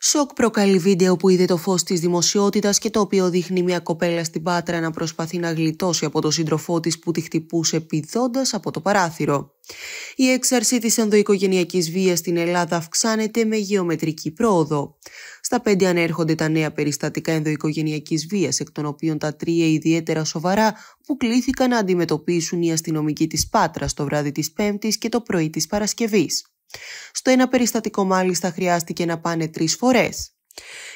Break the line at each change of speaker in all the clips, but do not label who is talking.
Σοκ προκαλεί βίντεο που είδε το φως της δημοσιότητας και το οποίο δείχνει μια κοπέλα στην πάτρα να προσπαθεί να γλιτώσει από τον σύντροφό της που τη χτυπούσε πηδώντας από το παράθυρο. Η έξαρση της ενδοοικογενειακής βίας στην Ελλάδα αυξάνεται με γεωμετρική πρόοδο. Στα πέντε ανέρχονται τα νέα περιστατικά ενδοοικογενειακής βίας, εκ των οποίων τα τρία ιδιαίτερα σοβαρά που κλήθηκαν να αντιμετωπίσουν οι αστυνομικοί της Πάτρας το βράδυ της Πέμπτης και το πρωί της Παρασκευής. Στο ένα περιστατικό μάλιστα χρειάστηκε να πάνε τρεις φορές.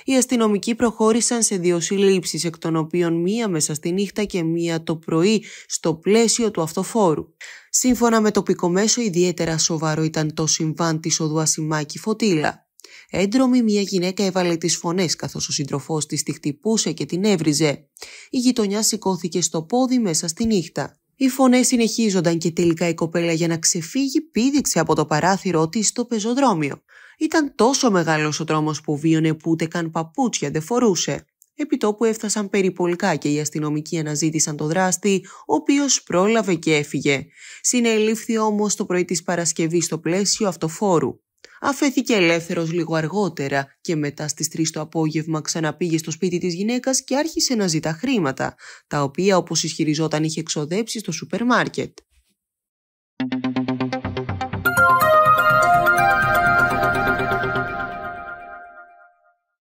Οι αστυνομικοί προχώρησαν σε δύο συλλήψεις εκ των οποίων μία μέσα στη νύχτα και μία το πρωί στο πλαίσιο του αυτοφόρου. Σύμφωνα με τοπικό μέσο ιδιαίτερα σοβαρό ήταν το συμβάν της οδού Ασημάκη Φωτήλα. Έντρομη μια γυναίκα έβαλε τις φωνές καθώς ο σύντροφός της τη χτυπούσε και την έβριζε. Η γειτονιά σηκώθηκε στο πόδι μέσα στη νύχτα. Οι φωνές συνεχίζονταν και τελικά η κοπέλα για να ξεφύγει πήδηξε από το παράθυρό της στο πεζοδρόμιο. Ήταν τόσο μεγάλος ο τρόμος που βίωνε που ούτε καν παπούτσια δεν φορούσε. τόπου έφτασαν περιπολικά και οι αστυνομικοί αναζήτησαν τον δράστη, ο οποίος πρόλαβε και έφυγε. Συνελήφθη όμως το πρωί της Παρασκευής στο πλαίσιο αυτοφόρου. Αφέθηκε ελεύθερος λίγο αργότερα και μετά στις 3 το απόγευμα ξαναπήγε στο σπίτι της γυναίκας και άρχισε να ζητά χρήματα, τα οποία όπως ισχυριζόταν είχε εξοδέψει στο σούπερ μάρκετ.